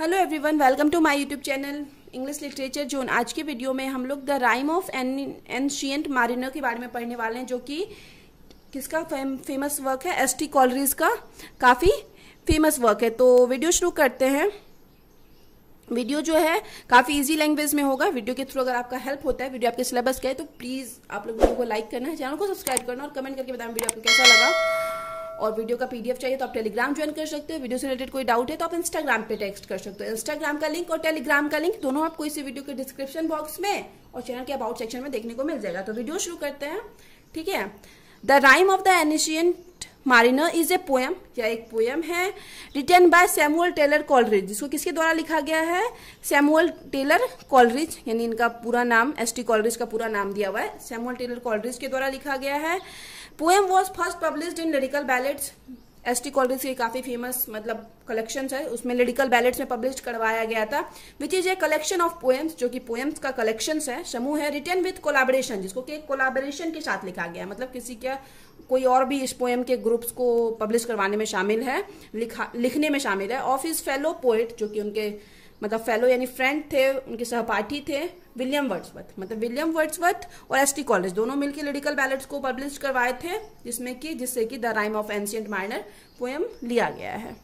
hello everyone welcome to my YouTube channel English literature zone आज के video में हम लोग the rime of an ancient mariner के बारे में पढ़ने वाले हैं जो कि किसका फेम, फेमस वर्क है एस टी कॉलरीज का काफ़ी फेमस वर्क है तो वीडियो शुरू करते हैं वीडियो जो है काफ़ी इजी लैंग्वेज में होगा वीडियो के थ्रू अगर आपका हेल्प होता है वीडियो आपके सिलेबस का है तो प्लीज़ आप लोग वीडियो को लाइक करना चैनल को सब्सक्राइब करना और कमेंट करके बताना वीडियो आपको कैसा लगा और वीडियो का पीडीएफ चाहिए तो आप टेलीग्राम ज्वाइन कर सकते हो वीडियो से रिलेटेड कोई डाउट है तो आप इंस्टाग्राम पे टेक्स्ट कर सकते हो इंस्टाग्राम का लिंक और टेलीग्राम का लिंक दोनों आपको इसी वीडियो के डिस्क्रिप्शन बॉक्स में और चैनल के अबाउट सेक्शन में देखने को मिल जाएगा तो वीडियो शुरू करते हैं ठीक है the rime of the ancient mariner is a poem या एक पोएम है written by Samuel Taylor Coleridge जिसको किसके द्वारा लिखा गया है सैमुअल टेलर कॉलरिज यानी इनका पूरा नाम एस टी कॉलरिज का पूरा नाम दिया हुआ है सैमुअल टेलर कॉलरिज के द्वारा लिखा गया है poem was first publish in lyrical ballads S T Coleridge के काफ़ी फेमस मतलब कलेक्शन है उसमें लेडिकल बैलेट्स में पब्लिश करवाया गया था which is a collection of poems जो कि पोएम्स का कलेक्शन है समूह है रिटर्न विथ कोलाबरेशन जिसको कि कोलाबरेशन के साथ लिखा गया मतलब किसी का कोई और भी इस पोएम के ग्रुप्स को पब्लिश करवाने में शामिल है लिखा लिखने में शामिल है ऑफ इज फेलो पोइट जो कि उनके मतलब फेलो यानी फ्रेंड थे उनके सहपाठी थे विलियम वर्ड्सवर्थ मतलब विलियम वर्ड्सवर्थ और एसटी कॉलेज दोनों मिलकर लिरिकल बैलेट्स को पब्लिश करवाए थे जिसमें कि जिससे कि the rime of ancient mariner poem लिया गया है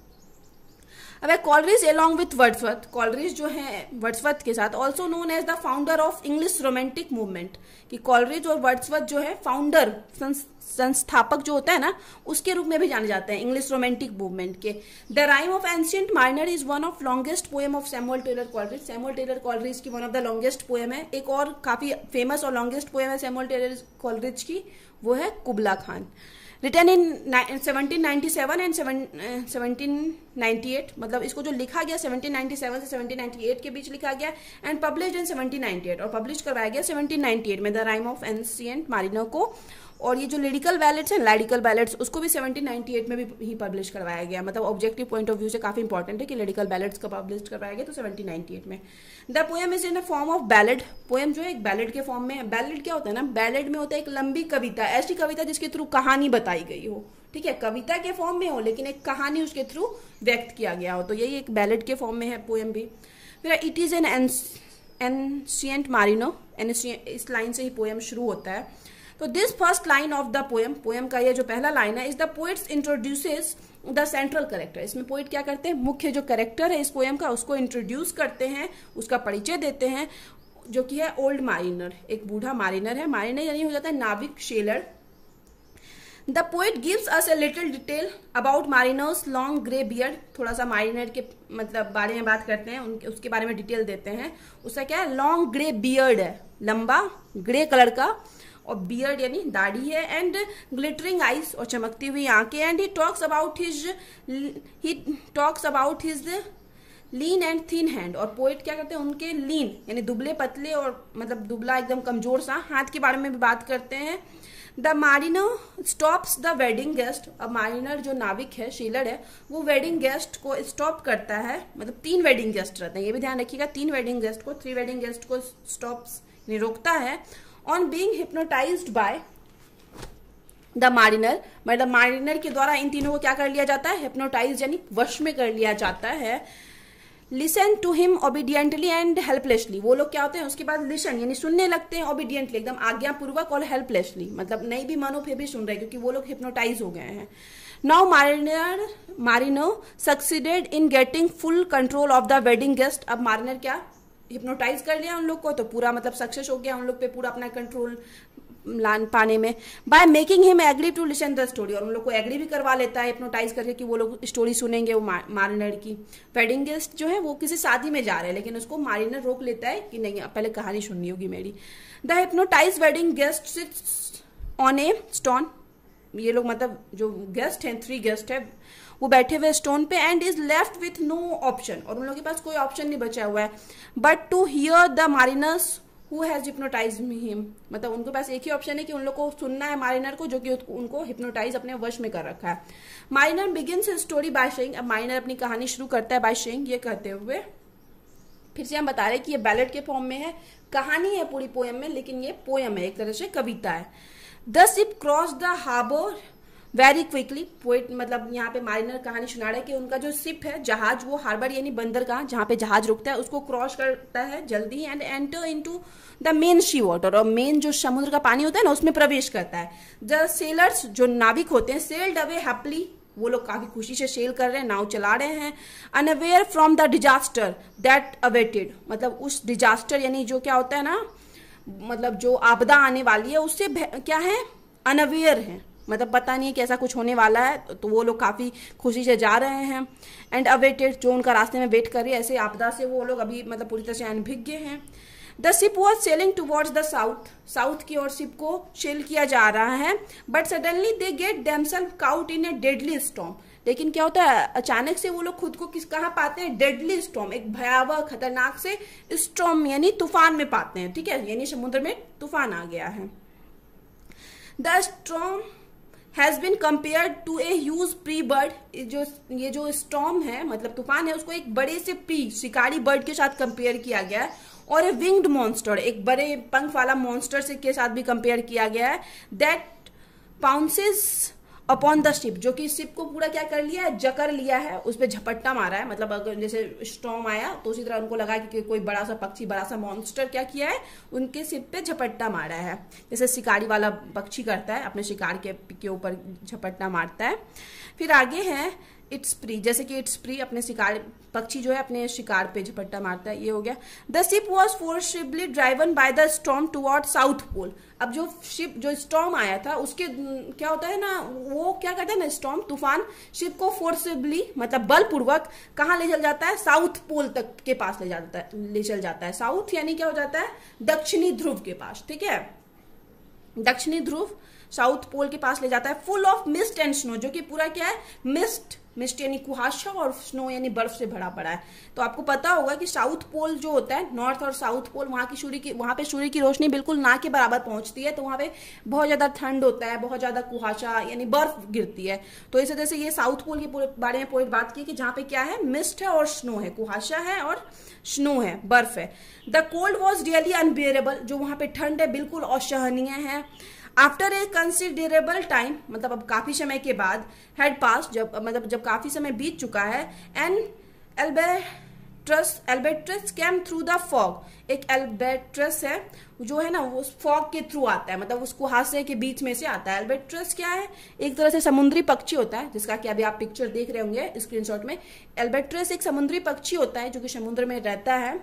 अब Coleridge along with Wordsworth Coleridge जो है वर्ड्सवर्थ के साथ also known as the founder of English romantic movement कि कॉलरिज और वर्ड्सवर्थ जो है फाउंडर संस्थापक जो होता है ना उसके रूप में भी जाने जाते हैं इंग्लिश रोमेंटिक मूवमेंट के the rime of ancient mariner is one of longest poem of Samuel Taylor Coleridge Samuel Taylor Coleridge की one of the longest poem है एक और काफी फेमस और लॉन्गेस्ट पोएम है सैमुअल टेलर कॉलरिज की वो है Kubla Khan written in seventeen ninety seven and seventeen ninety eight मतलब इसको जो लिखा गया सेवनटीन नाइन्टी सेवन से सेवनटीन नाइन्टी एट के बीच लिखा गया and publish in seventeen ninety eight और पब्लिश करवाया गया सेवनटीन नाइन्टी एट में the rime of ancient mariner को और ये जो लिरिकल बैलेट्स हैं लैडिकल बैलेट्स उसको भी 1798 में भी ही पब्लिश करवाया गया मतलब ऑब्जेक्टिव पॉइंट ऑफ व्यू से काफ़ी इंपॉर्टेंट है कि लिरिकल बैलेट्स का पब्लिश करवाया गया तो 1798 में the poem is in a form of ballad poem जो है एक बैलेट के फॉर्म में बैलेट क्या होता है ना बैलेड में होता है एक लंबी कविता ऐसी कविता जिसके थ्रू कहानी बताई गई हो ठीक है कविता के फॉर्म में हो लेकिन एक कहानी उसके थ्रू व्यक्त किया गया हो तो यही एक बैलेट के फॉर्म में है पोएम भी फिर it is an ancient mariner एन इस लाइन से ही पोएम शुरू होता है तो this first line of the poem poem का ये जो पहला लाइन है is the poet introduces the central character इसमें पोइट क्या करते हैं मुख्य जो करेक्टर है इस पोएम का उसको इंट्रोड्यूस करते हैं उसका परिचय देते हैं जो कि है ओल्ड मारिनर एक बूढ़ा मारिनर है मारिनर यानी हो जाता है नाविक sailor the poet gives us a little detail about mariner's long grey beard थोड़ा सा मारिनर के मतलब बारे में बात करते हैं उनके उसके बारे में डिटेल देते हैं उसका क्या है लॉन्ग ग्रे बियर्ड है लंबा ग्रे कलर का और बियर्ड यानी दाढ़ी है एंड ग्लिटरिंग आइज और चमकती हुई आंखें and he talks about his he talks about his lean and thin hand और पोइट क्या करते हैं उनके लीन यानी दुबले पतले और मतलब दुबला एकदम कमजोर सा हाथ के बारे में भी बात करते हैं the mariner stops the wedding guest अब मारिनर जो नाविक है शीलर है वो वेडिंग गेस्ट को स्टॉप करता है मतलब तीन वेडिंग गेस्ट रहते हैं ये भी ध्यान रखिएगा तीन वेडिंग गेस्ट को थ्री वेडिंग गेस्ट को स्टॉप्स रोकता है on being hypnotise by the mariner मतलब मारिनर के द्वारा इन तीनों को क्या कर लिया जाता है हिप्नोटाइज यानी वश में कर लिया जाता है listen to him obediently and helplessly वो लोग क्या होते हैं उसके बाद लिसन यानी सुनने लगते हैं ओबीडियंटली एकदम आज्ञापूर्वक और हेल्पलेसली मतलब नहीं भी मानो फिर भी सुन रहे क्योंकि वो लोग हिप्नोटाइज हो गए हैं now mariner mariner succeeded in getting full control of the wedding guest अब मारिनर क्या हिप्नोटाइज कर लिया उन लोग को तो पूरा मतलब सक्सेस हो गया उन लोग पे पूरा अपना कंट्रोल लान पाने में by making him agree to listen the story और उन लोग को एग्री भी करवा लेता है हिप्नोटाइज करके कि वो लोग स्टोरी सुनेंगे वो मारिनर की वेडिंग गेस्ट जो है वो किसी शादी में जा रहे हैं लेकिन उसको मारिनर रोक लेता है कि नहीं पहले कहानी सुननी होगी मेरी the hypnotise wedding guest on a stone ये लोग मतलब जो गेस्ट हैं थ्री गेस्ट है वो बैठे हुए स्टोन पे and is left with no option और उन लोगों के पास कोई ऑप्शन नहीं बचा हुआ है but to hear the mariners who has hypnotise him मतलब उनके पास एक ही ऑप्शन है कि उन लोग को सुनना है मारिनर को जो कि उनको हिप्नोटाइज अपने वश में कर रखा है माइनर बिगिन स्टोरी बाय शेंग अब अपनी कहानी शुरू करता है बाय शेंग ये कहते हुए फिर से हम बता रहे हैं कि ये बैलेट के फॉर्म में है कहानी है पूरी पोयम में लेकिन ये पोयम है एक तरह से कविता है the ship cross the harbour very quickly poet मतलब यहाँ पे मारिनर कहानी सुना रहे कि उनका जो सिप है जहाज वो हार्बर यानी बंदर का जहाँ पे जहाज रुकता है उसको क्रॉस करता है जल्दी and enter into the main sea water और मेन जो समुद्र का पानी होता है ना उसमें प्रवेश करता है द सेलर्स जो नाविक होते हैं सेल्ड अवे हैप्पली वो लोग काफी खुशी से सेल कर रहे हैं नाव चला रहे हैं unaware from the disaster that awaited मतलब उस डिजास्टर यानी जो क्या होता है ना मतलब जो आपदा आने वाली है उससे क्या है अनअवेयर है मतलब पता नहीं है कि ऐसा कुछ होने वाला है तो वो लोग काफ़ी खुशी से जा रहे हैं एंड अवेटेड जो उनका रास्ते में वेट कर रही है ऐसे आपदा से वो लोग अभी मतलब पूरी तरह से अनभिज्ञ हैं the ship was sailing towards the south south की ओर शिप को सेल किया जा रहा है but suddenly they get themselves caught in a deadly storm लेकिन क्या होता है अचानक से वो लोग खुद को किस कहाँ पाते हैं डेडली स्टॉम एक भयावह खतरनाक से स्टॉम यानी तूफान में पाते हैं ठीक है यानी समुद्र में तूफान आ गया है the storm has been compare to a huge prey bird जो ये जो स्टॉम है मतलब तूफान है उसको एक बड़े से प्री शिकारी बर्ड के साथ कंपेयर किया गया है और ए विंग्ड मॉन्स्टर एक बड़े पंख वाला मॉन्स्टर से के साथ भी कंपेयर किया गया है that pounces upon the ship जो कि शिप को पूरा क्या कर लिया है जकर लिया है उस पर झपट्टा मारा है मतलब अगर जैसे स्टॉम आया तो उसी तरह उनको लगा कि, कि कोई बड़ा सा पक्षी बड़ा सा मॉन्स्टर क्या किया है उनके सिप पे झपट्टा मारा है जैसे शिकारी वाला पक्षी करता है अपने शिकार के के ऊपर झपट्टा मारता है फिर आगे है इट्स प्री जैसे कि इट्स प्री अपने शिकार पक्षी जो है अपने शिकार पे झपट्टा मारता है ये हो गया the ship was forcibly driven by the storm toward south pole अब जो शिप जो स्टॉम आया था उसके क्या होता है ना वो क्या कहते है ना स्टॉम तूफान शिप को फोर्सिबली मतलब बलपूर्वक कहाँ ले चल जाता है साउथ पोल तक के पास ले जाता है ले चल जाता है साउथ यानी क्या हो जाता है दक्षिणी ध्रुव के पास ठीक है दक्षिणी ध्रुव साउथ पोल के पास ले जाता है full of mist and snow जो कि पूरा क्या है मिस्ट मिस्ट यानी कुहाशा और स्नो यानी बर्फ से भरा पड़ा है तो आपको पता होगा कि साउथ पोल जो होता है नॉर्थ और साउथ पोल वहाँ की सूर्य की वहाँ पे सूर्य की रोशनी बिल्कुल ना के बराबर पहुँचती है तो वहाँ पे बहुत ज़्यादा ठंड होता है बहुत ज़्यादा कुहाशा यानी बर्फ गिरती है तो इस वजह से ये साउथ पोल के बारे में पूरी बात की कि जहाँ पे क्या है मिस्ट है और स्नो है कुहाशा है और स्नो है बर्फ है the cold was really unbearable जो वहाँ पे ठंड है बिल्कुल असहनीय है आफ्टर ए कंसिडरेबल टाइम मतलब अब काफी समय के बाद हेड पास जब मतलब जब काफी समय बीत चुका है and albatross albatross came through the fog एक एल्बेट्रस है जो है ना वो फॉग के थ्रू आता है मतलब उसको हादसे के बीच में से आता है एल्बेट्रस क्या है एक तरह से समुद्री पक्षी होता है जिसका कि अभी आप पिक्चर देख रहे होंगे स्क्रीनशॉट में एल्बेट्रस एक समुद्री पक्षी होता है जो कि समुद्र में रहता है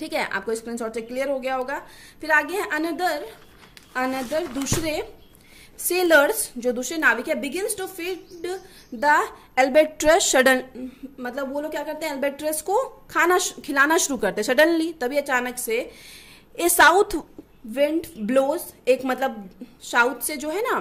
ठीक है आपको स्क्रीनशॉट से क्लियर हो गया होगा फिर आगे है अनदर अनदर दूसरे सेलर्स जो दूसरे नाविक है begin to feed the albatross sudden मतलब वो लोग क्या करते हैं एल्बेट्रस को खाना खिलाना शुरू करते हैं सडनली तभी अचानक से ए साउथ विंड ब्लोज एक मतलब साउथ से जो है ना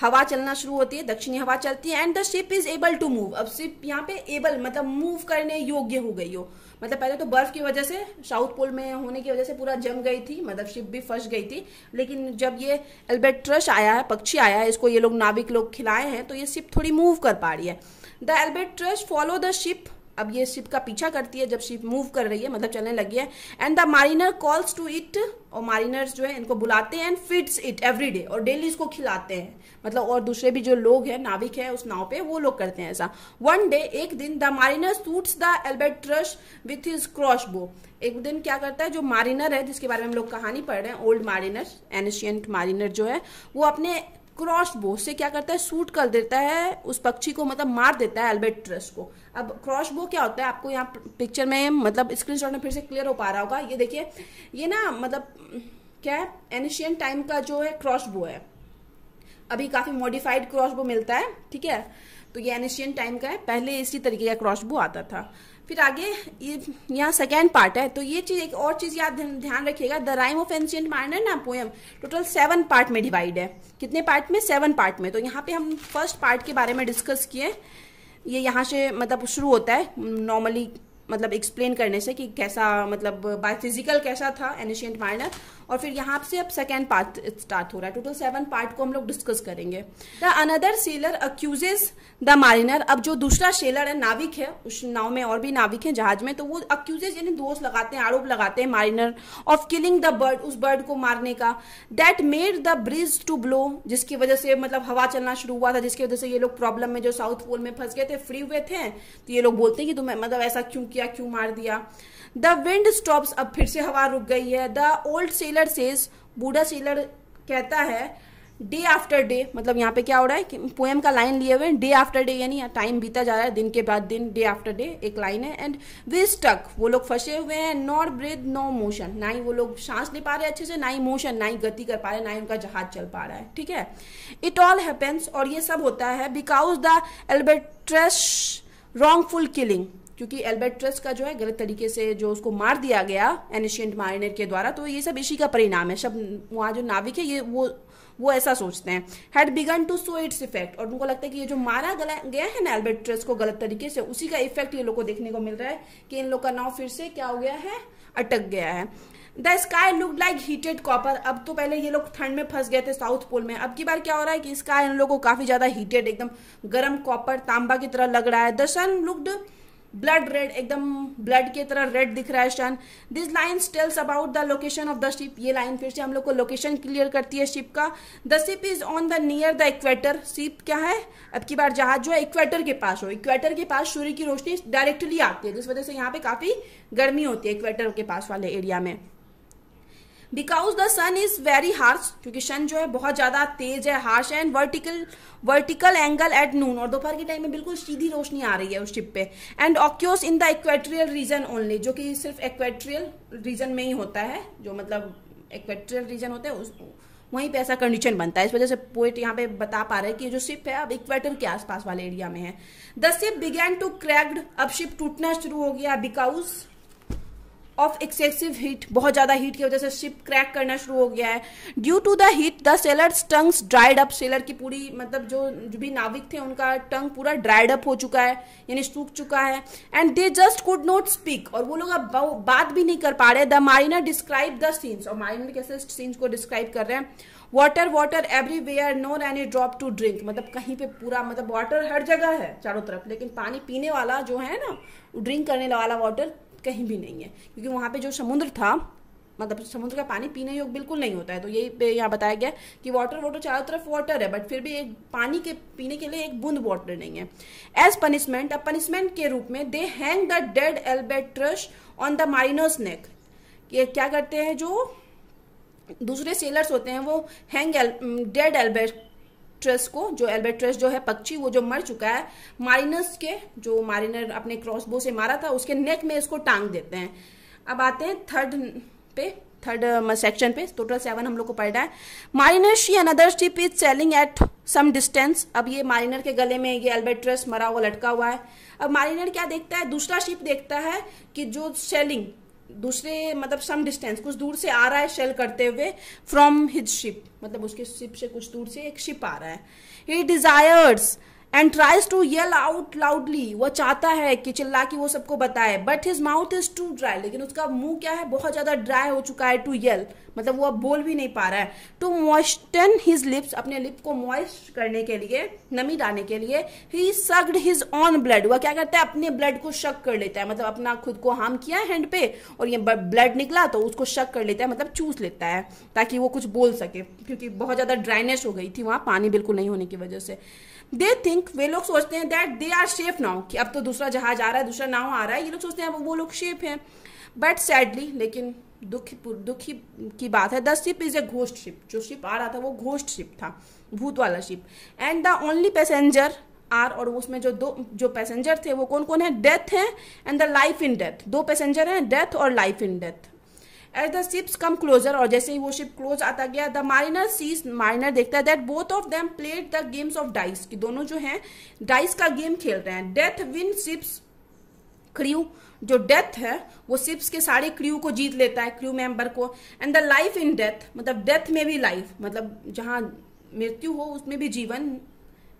हवा चलना शुरू होती है दक्षिणी हवा चलती है and the ship is able to move अब शिप यहाँ पे एबल मतलब मूव करने योग्य हो गई हो मतलब पहले तो बर्फ की वजह से साउथ पोल में होने की वजह से पूरा जम गई थी मतलब शिप भी फंस गई थी लेकिन जब ये एल्बेट्रस आया है पक्षी आया है इसको ये लोग नाविक लोग खिलाए हैं तो ये शिप थोड़ी मूव कर पा रही है the albatross follow the ship अब ये शिप का पीछा करती है जब शिप मूव कर रही है मतलब चलने लगी है and the mariner calls to it और मारिनर्स जो है इनको बुलाते हैं and feeds it every day और डेली इसको खिलाते हैं मतलब और दूसरे भी जो लोग हैं नाविक है उस नाव पे वो लोग करते हैं ऐसा वन डे एक दिन the mariner shoots the albatross with his crossbow एक दिन क्या करता है जो मारिनर है जिसके बारे में हम लोग कहानी पढ़ रहे हैं ओल्ड मारिनर एनशियंट मारिनर जो है वो अपने क्रॉस बो से क्या करता है सूट कर देता है उस पक्षी को मतलब मार देता है एल्बेट्रस को अब क्रॉस बो क्या होता है आपको यहाँ पिक्चर में मतलब स्क्रीनशॉट में फिर से क्लियर हो पा रहा होगा ये देखिए ये ना मतलब क्या है एनिशियन टाइम का जो है क्रॉस बो है अभी काफी मॉडिफाइड क्रॉस बो मिलता है ठीक है तो ये एनिशियन टाइम का है पहले इसी तरीके का क्रॉस बो आता था फिर आगे ये यहाँ सेकेंड पार्ट है तो ये चीज एक और चीज याद ध्यान रखिएगा the rime of ancient mariner ना पोएम टोटल सेवन पार्ट में डिवाइड है कितने पार्ट में सेवन पार्ट में तो यहाँ पे हम फर्स्ट पार्ट के बारे में डिस्कस किए ये यहाँ से मतलब शुरू होता है नॉर्मली मतलब एक्सप्लेन करने से कि कैसा मतलब बाय फिजिकल कैसा था एनिशियंट माइनर और फिर यहाँ से अब सेकेंड पार्ट स्टार्ट हो रहा है टोटल सेवन पार्ट को हम लोग डिस्कस करेंगे the another sailor accuses the mariner अब जो दूसरा सेलर है नाविक है उस नाव में और भी नाविक है जहाज में तो वो अक्यूजेज यानी दोष लगाते हैं आरोप लगाते हैं mariner of killing the bird उस बर्ड को मारने का that made the breeze to blow जिसकी वजह से मतलब हवा चलना शुरू हुआ था जिसकी वजह से ये लोग प्रॉब्लम में जो साउथ पोल में फंस गए थे फ्री हुए थे तो ये लोग बोलते हैं कि तुम्हें मतलब ऐसा क्यों किया क्यों मार दिया द विंड स्टॉप्स अब फिर से हवा रुक गई है द ओल्ड सेलर सेज बूढ़ा सेलर कहता है डे आफ्टर डे मतलब यहाँ पे क्या हो रहा है कि पोएम का लाइन लिए हुए डे आफ्टर डे यानी टाइम बीता जा रहा है दिन के बाद दिन डे आफ्टर डे एक लाइन है एंड वी स्टक वो लोग फंसे हुए हैं नॉट ब्रेथ नो मोशन ना ही वो लोग सांस ले पा रहे अच्छे से ना ही मोशन ना ही गति कर पा रहे ना ही उनका जहाज चल पा रहा है ठीक है इट ऑल हैपेंस और ये सब होता है because the albatross wrongful killing क्योंकि एल्बर्ट ट्रस्ट का जो है गलत तरीके से जो उसको मार दिया गया एनिशियंट मारिनर के द्वारा तो ये सब इसी का परिणाम है सब वहाँ जो नाविक है ये वो वो ऐसा सोचते हैं had begun to show its effect और उनको लगता है कि ये जो मारा गया है ना एल्बर्ट ट्रस्ट को गलत तरीके से उसी का इफेक्ट ये लोग को देखने को मिल रहा है कि इन लोग का नाव फिर से क्या हो गया है अटक गया है the sky look like heated copper अब तो पहले ये लोग ठंड में फंस गए थे साउथ पोल में अब की बार क्या हो रहा है कि स्काई इन लोगों को काफी ज्यादा हीटेड एकदम गर्म कॉपर तांबा की तरह लग रहा है the sun looked blood red एकदम ब्लड की तरह रेड दिख रहा है शन this line tells about the location of the ship ये लाइन फिर से हम लोग को लोकेशन क्लियर करती है शिप का the ship is on the near the equator ship क्या है अब की बार जहाज जो है इक्वेटर के पास हो इक्वेटर के पास सूर्य की रोशनी डायरेक्टली आती है जिस वजह से यहाँ पे काफी गर्मी होती है इक्वेटर के पास वाले एरिया में because the sun is very harsh क्योंकि सन जो है बहुत ज्यादा तेज है harsh and vertical vertical angle at noon और दोपहर के टाइम में बिल्कुल सीधी रोशनी आ रही है उस शिप पे and occurs in the equatorial region only जो कि सिर्फ एक्वेट्रियल रीजन में ही होता है जो मतलब एक्वेट्रियल रीजन होता है उस वहीं पे ऐसा कंडीशन बनता है इस वजह से पोइट यहाँ पे बता पा रहे हैं कि जो शिप है अब इक्वेटर के आसपास वाले एरिया में है the ship began to cracked अब शिप टूटना शुरू हो गया बिकाउज ऑफ एक्सेसिव हीट बहुत ज़्यादा हीट की वजह से शिप क्रैक करना शुरू हो गया है due to the heat the sailor tongues dried up sailor की पूरी मतलब जो जो भी नाविक थे उनका टंग पूरा ड्राइड अप हो चुका है यानी सूख चुका है and they just could not speak और वो लोग अब बात भी नहीं कर पा रहे the mariner describe the scenes और माइनर कैसे सीन्स को डिस्क्राइब कर रहे हैं water water everywhere no any drop to drink मतलब कहीं पे पूरा मतलब वाटर हर जगह है चारों तरफ लेकिन पानी पीने वाला जो है ना ड्रिंक करने वाला वाटर कहीं भी नहीं है क्योंकि वहाँ पे जो समुद्र था मतलब समुद्र का पानी पीने योग्य बिल्कुल नहीं होता है तो यही पे यहाँ बताया गया कि वाटर वाटर चारों तरफ वाटर है बट फिर भी एक पानी के पीने के लिए एक बूंद वाटर नहीं है एज पनिशमेंट अब पनिशमेंट के रूप में they hang the dead albatross on the mariner's neck ये क्या करते हैं जो दूसरे सेलर्स होते हैं वो हैंग डेड एल्बेट ट्रेस को जो एल्बर्ट ट्रेस जो है पक्षी वो जो मर चुका है मारिनस के जो मारिनर अपने क्रॉसबो से मारा था उसके नेक में इसको टांग देते हैं अब आते हैं थर्ड पे थर्ड सेक्शन पे टोटल तो सेवन हम लोग को पढ़ना है mariner sees another ship is sailing at some distance अब ये मारिनर के गले में ये एल्बेट्रेस मरा हुआ लटका हुआ है अब मारिनर क्या देखता है दूसरा शिप देखता है कि जो सेलिंग दूसरे मतलब सम डिस्टेंस कुछ दूर से आ रहा है शेल करते हुए फ्रॉम हिज शिप मतलब उसके शिप से कुछ दूर से एक शिप आ रहा है he desires and tries to yell out loudly वो चाहता है कि चिल्ला के वो सबको बताए but his mouth is too dry लेकिन उसका मुंह क्या है बहुत ज्यादा ड्राई हो चुका है टू यल मतलब वो अब बोल भी नहीं पा रहा है टू मॉइस्टन हिज लिप्स अपने लिप को मॉइस्ट करने के लिए नमी डालने के लिए he sucked his own blood वह क्या करता है अपने ब्लड को शक कर लेता है मतलब अपना खुद को हार्म किया है हैंड पे और ये ब्लड निकला तो उसको शक कर लेता है मतलब चूस लेता है ताकि वो कुछ बोल सके क्योंकि बहुत ज्यादा ड्राइनेस हो गई थी वहां पानी बिल्कुल नहीं होने की वजह से दे थिंक वे लोग सोचते हैं that they are safe now कि अब तो दूसरा जहाज आ रहा है दूसरा नाव आ रहा है ये लोग सोचते हैं वो लोग शेफ हैं बट सैडली लेकिन दुख दुखी की बात है the ship is a ghost ship जो शिप आ रहा था वो घोस्ट शिप था भूत वाला ship and the only passenger are और उसमें जो दो जो पैसेंजर थे वो कौन कौन है डेथ है and the life in death दो पैसेंजर हैं डेथ और life in death as the ships come closer और जैसे ही वो शिप क्लोज आता गया द माइनर सीज माइनर देखता है that both of them played the games of dice की दोनों जो हैं डाइस का गेम खेल रहे हैं डेथ विन शिप्स क्रियू जो डेथ है वो सिप्स के सारे क्रियू को जीत लेता है क्रियू मेंबर को and the life in death मतलब डेथ में भी लाइफ मतलब जहां मृत्यु हो उसमें भी जीवन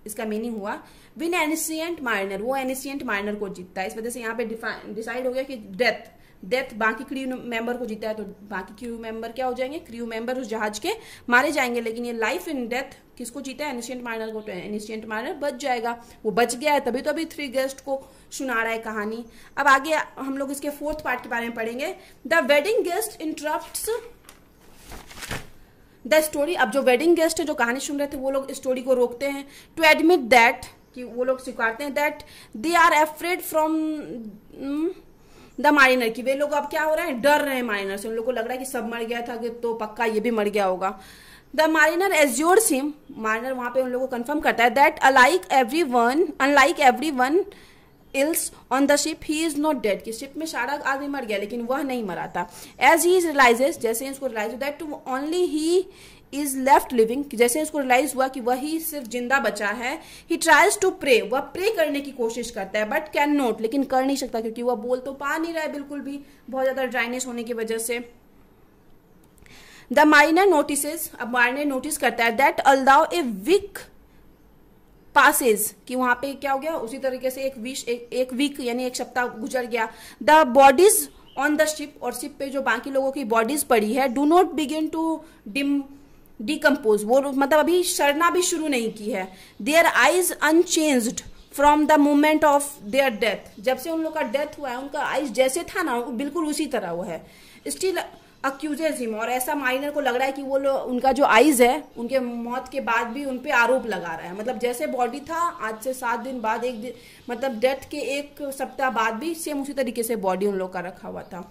इसका मीनिंग हुआ विन एनिशियंट माइनर वो एनिशियंट माइनर को जीतता है इस वजह से यहाँ पे डिसाइड हो गया कि डेथ डेथ बाकी क्रू मेंबर को जीता है तो बाकी क्रू मेंबर क्या हो जाएंगे क्रू मेंबर उस जहाज के मारे जाएंगे लेकिन ये लाइफ इन डेथ किसको जीता है एनिशियंट माइनर को तो एनिशियंट माइनर बच जाएगा वो बच गया है तभी तो अभी थ्री गेस्ट को सुना रहा है कहानी अब आगे हम लोग इसके फोर्थ पार्ट के बारे में पढ़ेंगे the wedding guest interrupt the story अब जो वेडिंग गेस्ट है जो कहानी सुन रहे थे वो लोग स्टोरी को रोकते हैं टू एडमिट दैट कि वो लोग स्वीकारते हैं that they are afraid from the mariner की वे लोग अब क्या हो रहे हैं डर रहे हैं माइनर से उन लोग को लग रहा है कि सब मर गया था कि तो पक्का ये भी मर गया होगा the mariner assures him mariner वहां पे उन लोगों को कंफर्म करता है that alike everyone unlike everyone else on the ship he is not dead कि शिप में सारा आदमी मर गया लेकिन वह नहीं मरा था एज ही इज रियलाइजेस जैसे इसको रियलाइज होता है to only he is left living जैसे उसको रियलाइज हुआ कि वही सिर्फ जिंदा बचा है ही ट्राइज टू प्रे वह प्रे करने की कोशिश करता है बट कैन नॉट लेकिन कर नहीं सकता क्योंकि वह बोल तो पा नहीं रहा है बिल्कुल भी बहुत ज्यादा ड्राइनेस होने की वजह से द माइनर नोटिस अब माइनर नोटिस करता है that although a week passes कि वहां पे क्या हो गया उसी तरीके से एक विश एक, एक वीक यानी एक सप्ताह गुजर गया the bodies on the ship और शिप पे जो बाकी लोगों की बॉडीज पड़ी है do not begin to dim decompose वो मतलब अभी सड़ना भी शुरू नहीं की है their eyes unchanged from the moment of their death जब से उन लोग का डेथ हुआ है उनका आईज जैसे था ना बिल्कुल उसी तरह वो है स्टिल अक्यूजेज हिम और ऐसा माइनर को लग रहा है कि वो लोग उनका जो आइज है उनके मौत के बाद भी उन पर आरोप लगा रहा है मतलब जैसे बॉडी था आज से सात दिन बाद एक दिन मतलब डेथ के एक सप्ताह बाद भी सेम उसी तरीके से बॉडी उन लोग का रखा हुआ था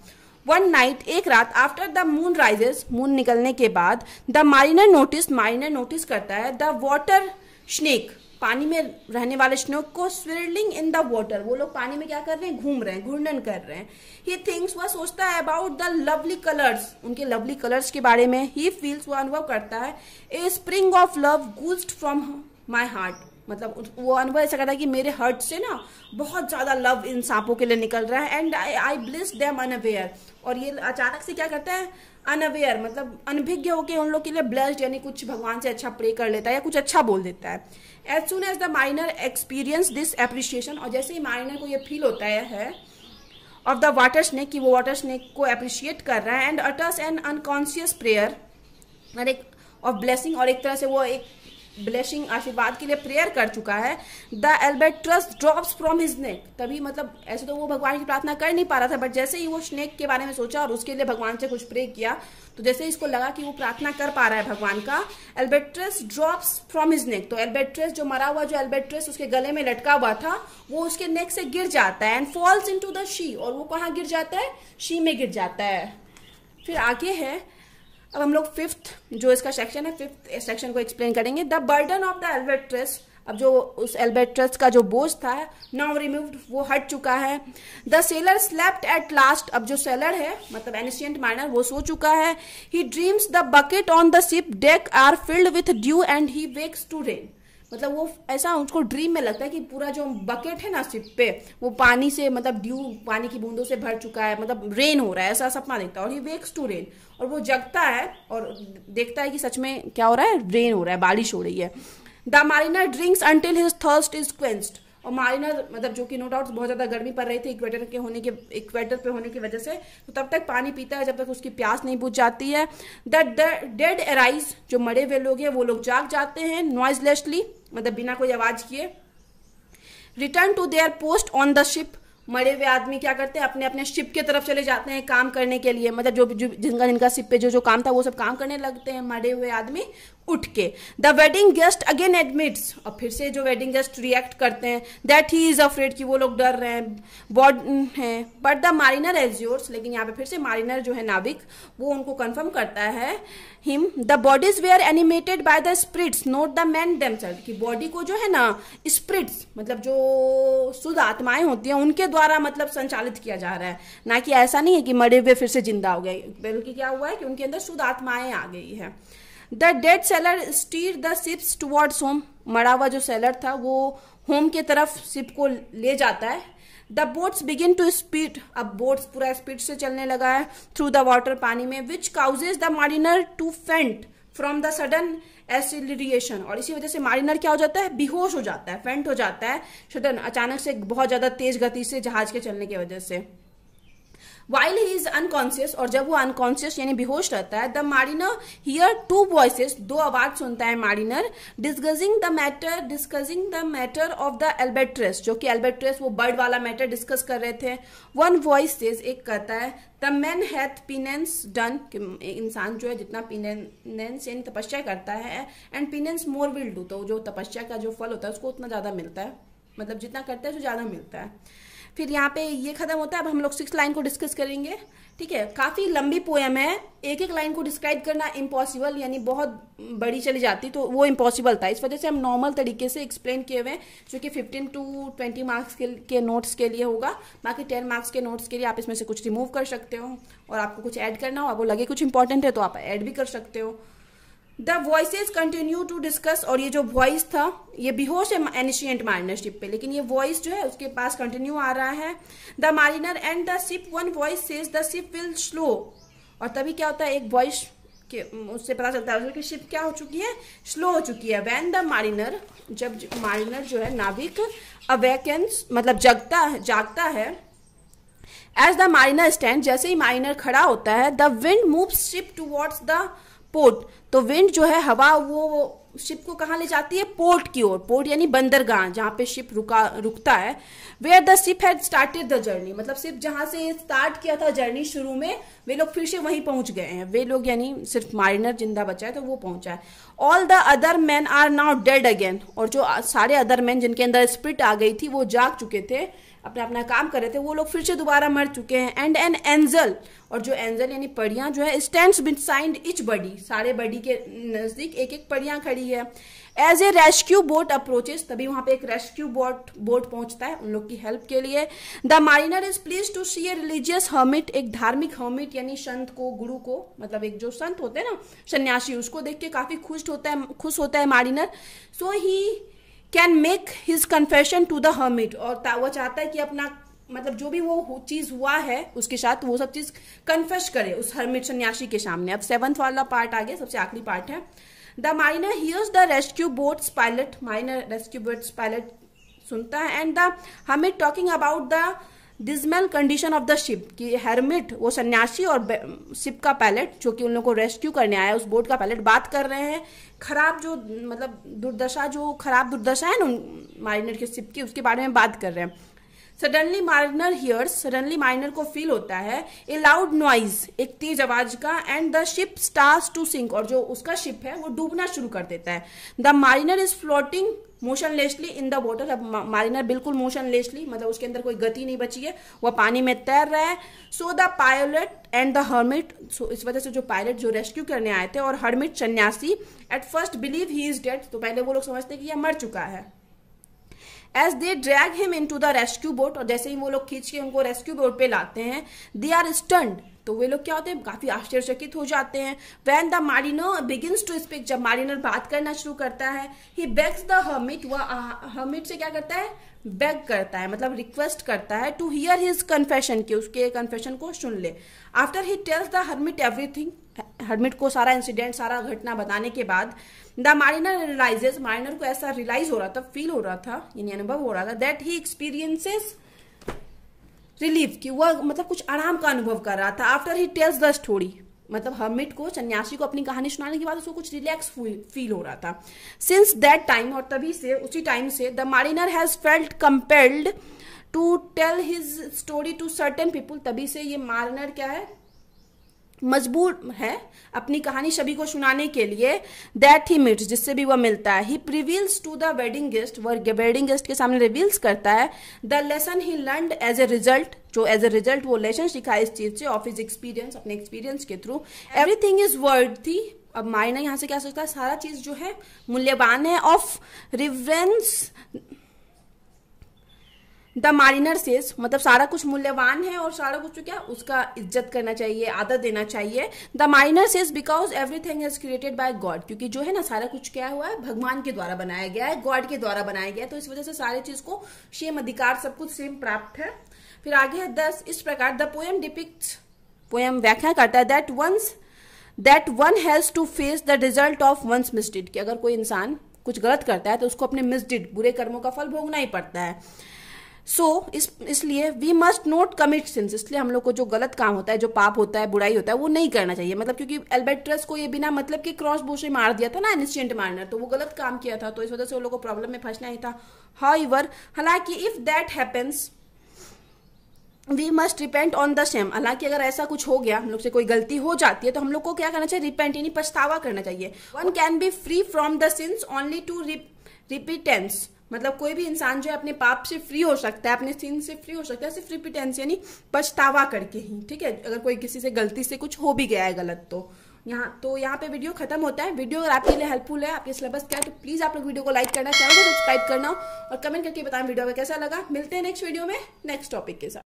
वन नाइट एक रात after the moon rises moon निकलने के बाद the mariner notice mariner notice करता है द वॉटर स्नेक पानी में रहने वाले स्नेक को स्विरलिंग इन द वॉटर वो लोग पानी में क्या कर रहे हैं घूम रहे हैं घूर्णन कर रहे हैं ही थिंग्स वह सोचता है अबाउट द लवली कलर्स उनके लवली कलर्स के बारे में ही फील्स वह अनुभव करता है a spring of love gushed from my heart मतलब वो अनुभव ऐसा करता है कि मेरे हर्ट से ना बहुत ज़्यादा लव इन सांपों के लिए निकल रहा है एंड आई आई ब्लिस अन अनअवेयर और ये अचानक से क्या करता है अनअवेयर मतलब अनभिज्ञ होकर उन लोग के लिए ब्लेस्ड यानी कुछ भगवान से अच्छा प्रे कर लेता है या कुछ अच्छा बोल देता है as soon as the mariner experience this appreciation और जैसे ही माइनर को ये फील होता है ऑफ द वाटर स्नेक कि वो वाटर स्नेक को अप्रिशिएट कर रहा है and utters an unconscious prayer and act of blessing और एक तरह से वो एक ब्लेसिंग आशीर्वाद के लिए प्रेयर कर चुका है द ट्रस्ट ड्रॉप्स फ्रॉम हिज नेक तभी मतलब ऐसे तो वो भगवान की प्रार्थना कर नहीं पा रहा था बट जैसे ही वो स्नेक के बारे में सोचा और उसके लिए भगवान से कुछ प्रे किया तो जैसे ही इसको लगा कि वो प्रार्थना कर पा रहा है भगवान का albatross drops from his neck तो एल्बेट्रस जो मरा हुआ जो एल्बेट्रेस उसके गले में लटका हुआ था वो उसके नेक से गिर जाता है and falls into the sea और वो कहाँ गिर जाता है शी में गिर जाता है फिर आगे है अब हम लोग फिफ्थ जो इसका सेक्शन है फिफ्थ सेक्शन को एक्सप्लेन करेंगे the burden of the albatross अब जो उस एल्बेट्रस का जो बोझ था नाउ रिमूव्ड वो हट चुका है the sailor slept at last अब जो सेलर है मतलब एनिशियंट माइनर वो सो चुका है he dreams the bucket on the ship deck are filled with dew and he wakes to rain मतलब वो ऐसा उसको ड्रीम में लगता है कि पूरा जो बकेट है ना सिप पे वो पानी से मतलब ड्यू पानी की बूंदों से भर चुका है मतलब रेन हो रहा है ऐसा सपना देखता है और ही वेक्स टू रेन और वो जगता है और देखता है कि सच में क्या हो रहा है रेन हो रहा है बारिश हो रही है the mariner drinks until his thirst is quenched और मारिनर मतलब जो कि नो डाउट बहुत ज़्यादा गर्मी पड़ रही थी इक्वेटर के होने के इक्वेटर पे होने की वजह से तो तब तक पानी पीता है जब तक उसकी प्यास नहीं बुझ जाती है द डेड एराइज जो मरे हुए लोग हैं वो लोग जाग जाते हैं नॉइजलेसली मतलब बिना कोई आवाज़ किए return to their post on the ship मरे हुए आदमी क्या करते हैं अपने अपने शिप के तरफ चले जाते हैं काम करने के लिए मतलब जो जो जिनका जिनका शिप पे जो जो काम था वो सब काम करने लगते हैं मरे हुए आदमी उठ के the wedding guest again admits और फिर से जो वेडिंग गेस्ट रिएक्ट करते हैं दैट ही इज अफ्रेड कि वो लोग डर रहे हैं बॉड है but the mariner assures लेकिन यहाँ पे फिर से मारिनर जो है नाविक वो उनको कंफर्म करता है him the bodies were animated by the spirits not the men themselves की बॉडी को जो है ना स्प्रिट्स मतलब जो शुद्ध आत्माएं होती हैं उनके द्वारा मतलब संचालित किया जा रहा है ना कि ऐसा नहीं है कि मरे हुए फिर से जिंदा हो गए बल्कि क्या हुआ है कि उनके अंदर शुद्ध आत्माएं आ गई है the dead sailor steer the ships towards home मरा हुआ जो सेलर था वो होम के तरफ सिप को ले जाता है the boats begin to speed अब बोट्स पूरा स्पीड से चलने लगा है थ्रू द वाटर पानी में which causes the mariner to faint from the sudden acceleration और इसी वजह से मारिनर क्या हो जाता है बेहोश हो जाता है फेंट हो जाता है सडन अचानक से बहुत ज्यादा तेज गति से जहाज के चलने की वजह से वाइल ही इज अनकॉन्सियस और जब वो अनकॉन्सियस यानी बेहोश रहता है the mariner hear two voices दो आवाज सुनता है mariner discussing the matter discussing the matter of the albatross जो कि एल्बेट्रेस वो बर्ड वाला मैटर डिस्कस कर रहे थे वन वॉइस एक कहता है the man hath penance done इंसान जो है जितना पिनेंस यानी तपस्या करता है and penance more will do तो जो तपस्या का जो फल होता है उसको उतना ज्यादा मिलता है मतलब जितना करता है तो ज्यादा मिलता है फिर यहाँ पे ये खत्म होता है अब हम लोग सिक्स लाइन को डिस्कस करेंगे ठीक है काफ़ी लंबी पोएम है एक एक लाइन को डिस्क्राइब करना इम्पॉसिबल यानी बहुत बड़ी चली जाती तो वो इम्पॉसिबल था इस वजह से हम नॉर्मल तरीके से एक्सप्लेन किए हुए हैं जो कि फिफ्टीन टू ट्वेंटी मार्क्स के, के नोट्स के लिए होगा बाकी टेन मार्क्स के नोट्स के लिए आप इसमें से कुछ रिमूव कर सकते हो और आपको कुछ ऐड करना हो आपको लगे कुछ इंपॉर्टेंट है तो आप ऐड भी कर सकते हो the voice continue to discuss और ये जो वॉइस था ये बेहोश है एनिशियंट मारिनर शिप पे लेकिन ये वॉइस जो है उसके पास कंटिन्यू आ रहा है the mariner and the ship one voice says the ship will slow और तभी क्या होता है एक वॉइस के उससे पता चलता है कि शिप क्या हो चुकी है स्लो हो चुकी है वैन द मारिनर जब मारिनर जो है नाविक अवेकेंस मतलब जगता है जागता है एज द मारिनर स्टैंड जैसे ही मारिनर खड़ा होता है the wind move ship towards the port तो विंड जो है हवा वो शिप को कहाँ ले जाती है पोर्ट की ओर पोर्ट यानी बंदरगाह जहाँ पे शिप रुका रुकता है where the ship had started the journey मतलब सिर्फ जहाँ से स्टार्ट किया था जर्नी शुरू में वे लोग फिर से वहीं पहुंच गए हैं वे लोग यानी सिर्फ मारिनर जिंदा बचा है तो वो पहुंचा है all the other men are now dead again और जो सारे अदर मैन जिनके अंदर स्प्रिट आ गई थी वो जाग चुके थे अपना अपना काम कर रहे थे वो लोग फिर से दोबारा मर चुके हैं एंड एन एंजल और जो एंजल यानी पड़ियाँ जो है stand beside each body सारे बडी के नज़दीक एक एक पड़ियाँ खड़ी है as a rescue boat approaches तभी वहाँ पे एक रेस्क्यू बोट बोट पहुँचता है उन लोग की हेल्प के लिए the mariner is pleased to see a religious hermit एक धार्मिक हर्मिट यानी संत को गुरु को मतलब एक जो संत होते हैं ना सन्यासी उसको देख के काफ़ी खुश होता है खुश होता है mariner so he can make his confession to the hermit और वह चाहता है कि अपना मतलब जो भी वो चीज हुआ है उसके साथ वो सब चीज कन्फेश करे उस हर्मिट सन्यासी के सामने अब सेवंथ वाला पार्ट आ गया सबसे आखिरी पार्ट है the mariner hears the rescue boat's pilot mariner rescue boat's pilot सुनता है and the hermit talking about the dismal condition of the ship कि हेरमिट वो सन्यासी और शिप का पायलट जो कि उन लोगों को रेस्क्यू करने आया उस बोट का पायलट बात कर रहे हैं खराब जो मतलब दुर्दशा जो खराब दुर्दशा है ना उन मारिनर के शिप की उसके बारे में बात कर रहे हैं suddenly mariner hears suddenly mariner को फील होता है ए लाउड नॉइज एक तेज आवाज का and the ship starts to sink और जो उसका शिप है वो डूबना शुरू कर देता है the mariner is floating motionlessly in the water अब मारिनर बिल्कुल मोशनलेसली मतलब उसके अंदर कोई गति नहीं बची है वह पानी में तैर रहा है so the pilot and the hermit so इस वजह से जो पायलट जो रेस्क्यू करने आए थे और हर्मिट सन्यासी at first believe he is dead तो पहले वो लोग समझते हैं कि यह मर चुका है as they drag him into the rescue boat और जैसे ही वो लोग खींच के उनको रेस्क्यू बोट पे लाते हैं दे आर स्टंट तो वे लोग क्या होते हैं काफ़ी आश्चर्यचकित हो जाते हैं when the mariner begins to speak जब मारिनर बात करना शुरू करता है ही बेग्स द हर्मिट वह हर्मिट से क्या करता है बेग करता है मतलब रिक्वेस्ट करता है टू हियर हिज कन्फेशन की उसके कन्फेशन को सुन ले after he tells the hermit everything hermit को सारा इंसिडेंट सारा घटना बताने के बाद द मारिनर रियलाइजेज मारिनर को ऐसा रियलाइज हो रहा था फील हो रहा था यानी अनुभव हो रहा था दैट ही एक्सपीरियंसेस रिलीफ की वह मतलब कुछ आराम का अनुभव कर रहा था after he tells the story मतलब हमिट को सन्यासी को अपनी कहानी सुनाने के बाद उसको कुछ रिलैक्स फील हो रहा था सिंस दैट टाइम और तभी से उसी टाइम से the mariner has felt compelled to tell his story to certain people तभी से ये मारिनर क्या है मजबूर है अपनी कहानी सभी को सुनाने के लिए दैट ही मिट्स जिससे भी वह मिलता है he reveals to the wedding guest वह वेडिंग गेस्ट के सामने रिवील्स करता है the lesson he learn as a result जो एज ए रिजल्ट वो लेसन सीखा है इस चीज से ऑफ इज एक्सपीरियंस अपने एक्सपीरियंस के through everything is worthy अब मायना यहाँ से क्या सोचता है सारा चीज जो है मूल्यवान है of reverence the mariner says मतलब सारा कुछ मूल्यवान है और सारा कुछ तो क्या उसका इज्जत करना चाहिए आदर देना चाहिए the mariner says because everything is created by God क्योंकि जो है ना सारा कुछ क्या हुआ है भगवान के द्वारा बनाया गया है गॉड के द्वारा बनाया गया है तो इस वजह से सारी चीज को सेम अधिकार सब कुछ सेम प्राप्त है फिर आगे है दस इस प्रकार द पोएम डिपिक्ट पोएम व्याख्या करता है that once that one has to face the result of one's mistakes कि अगर कोई इंसान कुछ गलत करता है तो उसको अपने मिसडिड बुरे कर्मों का फल भोगना ही पड़ता है सो so, इस इसलिए we must not commit sins इसलिए हम लोग को जो गलत काम होता है जो पाप होता है बुराई होता है वो नहीं करना चाहिए मतलब क्योंकि एल्बेट्रस को ये बिना मतलब कि क्रॉस बो से मार दिया था ना एनिस्टेंट मारनर तो वो गलत काम किया था तो इस वजह से वो लोग को प्रॉब्लम में फंसना ही था हाउ हालांकि if that happens we must repent on the same हालांकि अगर ऐसा कुछ हो गया हम लोग से कोई गलती हो जाती है तो हम लोग को क्या करना चाहिए रिपेंट यानी पछतावा करना चाहिए one can be free from the sins only to repentance मतलब कोई भी इंसान जो है अपने पाप से फ्री हो सकता है अपने सिन से फ्री हो सकता है सिर्फ रिपिटेंस यानी पछतावा करके ही ठीक है अगर कोई किसी से गलती से कुछ हो भी गया है गलत तो यहाँ तो यहाँ पे वीडियो खत्म होता है वीडियो अगर आपके लिए हेल्पफुल है आपके सिलेबस क्या है तो प्लीज आप लोग वीडियो को लाइक करना चैनल को सब्सक्राइब करना और कमेंट करके बताएं वीडियो में कैसा लगा मिलते हैं नेक्स्ट वीडियो में नेक्स्ट टॉपिक के साथ